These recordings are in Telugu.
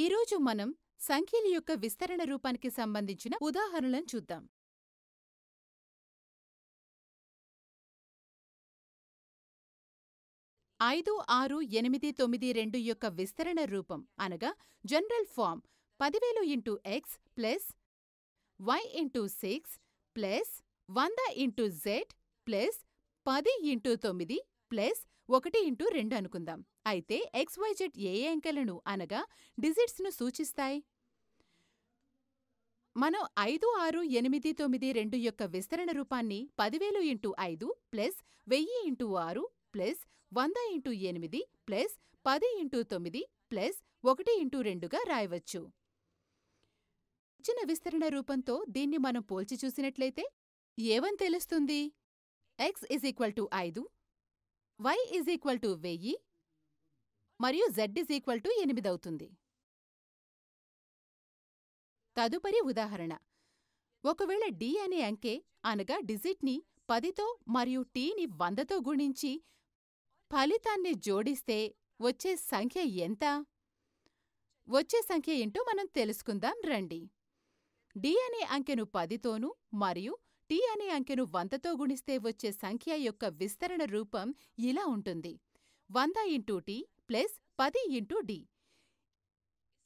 ఈరోజు మనం సంఖ్యల యొక్క విస్తరణ రూపానికి సంబంధించిన ఉదాహరణలను చూద్దాం ఐదు ఆరు ఎనిమిది తొమ్మిది రెండు యొక్క విస్తరణ రూపం అనగా జనరల్ ఫామ్ పదివేలు into X plus Y into six plus వంద ఇంటూ జెడ్ ప్లస్ పది ఇంటూ తొమ్మిది ప్లస్ ఒకటి ఇంటూ రెండు అనుకుందాం అయితే ఎక్స్వైజెడ్ ఏ అంకెలను అనగా డిజిట్స్ను సూచిస్తాయి మనం ఐదు ఆరు ఎనిమిది తొమ్మిది రెండు యొక్క విస్తరణ రూపాన్ని పదివేలు ఇంటూ ఐదు ప్లస్ వెయ్యి ఇంటూ ఆరు ప్లస్ వంద ఇంటూ ఎనిమిది ప్లస్ పది ఇంటూ తొమ్మిది ప్లస్ ఒకటి ఇంటూ రెండుగా రాయవచ్చు ఇచ్చిన విస్తరణ రూపంతో దీన్ని మనం పోల్చి చూసినట్లయితే ఏవం తెలుస్తుంది ఎక్స్ ఇజ్ ఈక్వల్ టు ఐదు వై ఈజ్ ఈక్వల్ టు వెయ్యి మరియు జెడ్ ఈజ్ ఈక్వల్ టు అవుతుంది తదుపరి ఉదాహరణ ఒకవేళ డి అనే అంకె అనగా డిజిట్ని పదితో మరియు టీని వందతో గుణించి ఫలితాన్ని జోడిస్తే వచ్చే సంఖ్య ఎంత వచ్చే సంఖ్య ఏంటో మనం తెలుసుకుందాం రండి డి అనే అంకెను పదితోనూ మరియు టి అనే అంకెను వందతో గుణిస్తే వచ్చే సంఖ్య యొక్క విస్తరణ రూపం ఇలా ఉంటుంది వంద ఇంటూ టి ప్లస్ పది ఇంటూ డి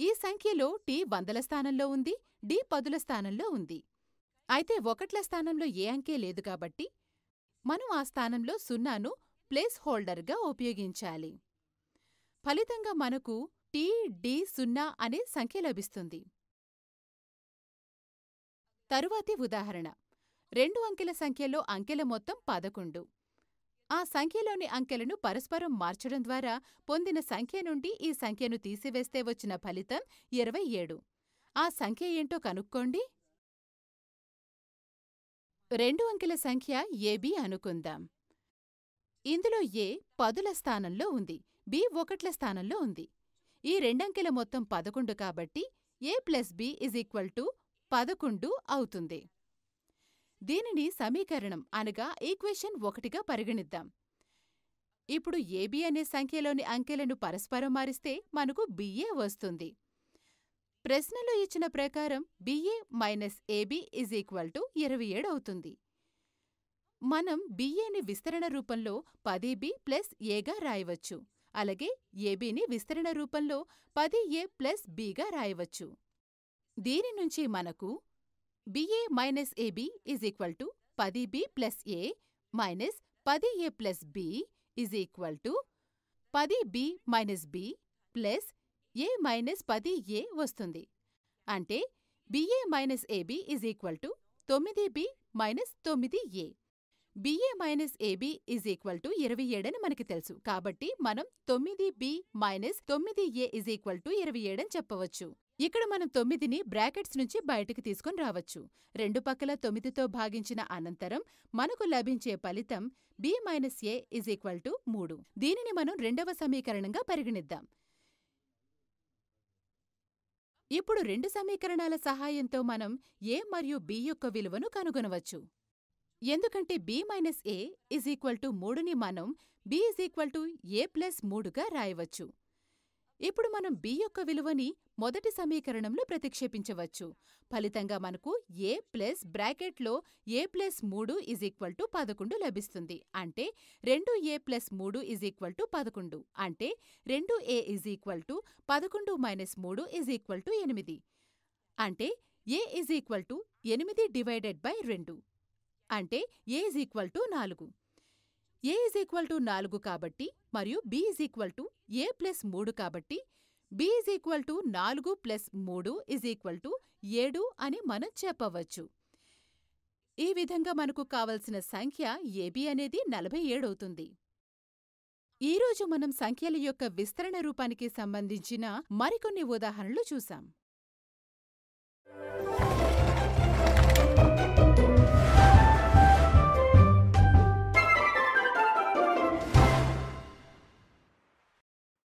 ఈ సంఖ్యలో టి వందల స్థానంలో ఉంది డి పదుల స్థానంలో ఉంది అయితే ఒకట్ల స్థానంలో ఏ అంకే లేదు కాబట్టి మనం ఆ స్థానంలో సున్నాను ప్లేస్ హోల్డర్గా ఉపయోగించాలి ఫలితంగా మనకు టి డి సున్నా అనే సంఖ్య లభిస్తుంది తరువాతి ఉదాహరణ రెండు అంకెల సంఖ్యలో అంకెల మొత్తం పదకొండు ఆ సంఖ్యలోని అంకెలను పరస్పరం మార్చడం ద్వారా పొందిన సంఖ్య నుండి ఈ సంఖ్యను తీసివేస్తే వచ్చిన ఫలితం ఇరవై ఏడు ఆ సంఖ్య ఏంటో కనుక్కోండి రెండు అంకెల సంఖ్య ఏబి అనుకుందాం ఇందులో ఏ పదుల స్థానంలో ఉంది బి ఒకట్ల స్థానంలో ఉంది ఈ రెండంకెల మొత్తం పదకొండు కాబట్టి A plus B is equal to పదకొండు అవుతుంది దీనిని సమీకరణం అనగా ఈక్వేషన్ ఒకటిగా పరిగణిద్దాం ఇప్పుడు ఏబీ అనే సంఖ్యలోని అంకెలను పరస్పరం మారిస్తే మనకు బిఏ వస్తుంది ప్రశ్నలో ఇచ్చిన ప్రకారం BA minus AB is equal to ఇరవై ఏడు అవుతుంది మనం బిఏని విస్తరణ రూపంలో పది బి ప్లస్ ఏగా రాయవచ్చు అలాగే ఏబీని విస్తరణ రూపంలో పది ఏ ప్లస్ బిగా రాయవచ్చు దీని నుంచి మనకు BA minus AB is equal to పది బి ప్లస్ ఏ మైనస్ పది A plus B is equal to పది B minus B plus A minus పది ఏ వస్తుంది అంటే BA minus AB is equal to తొమ్మిది బి మైనస్ తొమ్మిది A BA minus AB is equal to ఇరవై ఏడని మనకి తెలుసు కాబట్టి మనం తొమ్మిది బి మైనస్ తొమ్మిది ఏ ఇజ్ ఈక్వల్ టు ఇరవై ఏడని చెప్పవచ్చు ఇక్కడ మనం తొమ్మిదిని బ్రాకెట్స్ నుంచి బయటకు తీసుకుని రావచ్చు రెండు పక్కల తొమ్మిదితో భాగించిన అనంతరం మనకు లభించే ఫలితం B minus A is equal to మూడు దీనిని మనం రెండవ సమీకరణంగా పరిగణిద్దాం ఇప్పుడు రెండు సమీకరణాల సహాయంతో మనం ఏ మరియు బి యొక్క విలువను కనుగొనవచ్చు ఎందుకంటే B minus A is equal to మూడుని మనం B is equal to A plus మూడుగా రాయవచ్చు ఇప్పుడు మనం బి యొక్క విలువని మొదటి సమీకరణంలో ప్రతిక్షేపించవచ్చు ఫలితంగా మనకు ఏ ప్లస్ బ్రాకెట్లో ఏ ప్లస్ మూడు ఇజ్ ఈక్వల్ టు పదకొండు లభిస్తుంది అంటే రెండు ఏ ప్లస్ మూడు ఇజ్ ఈక్వల్ టు పదకొండు అంటే రెండు ఏ ఇజ్ ఈక్వల్ టు పదకొండు మైనస్ మూడు ఇజ్ ఈక్వల్ టు ఎనిమిది అంటే ఏ ఇజ్ ఈక్వల్ టు ఎనిమిది డివైడెడ్ బై రెండు అంటే ఏ ఇజ్ ఈక్వల్ టు నాలుగు ఏ ఈజ్ ఈక్వల్ టు నాలుగు కాబట్టి మరియు B equal to A plus మూడు కాబట్టి బి ఈజ్ ఈక్వల్ టు నాలుగు ప్లస్ మూడు ఇజ్ ఈక్వల్ టు ఏడు అని మనం చెప్పవచ్చు ఈ విధంగా మనకు కావలసిన సంఖ్య ఏబి అనేది నలభై ఏడవుతుంది ఈరోజు మనం సంఖ్యల యొక్క విస్తరణ రూపానికి సంబంధించిన మరికొన్ని ఉదాహరణలు చూశాం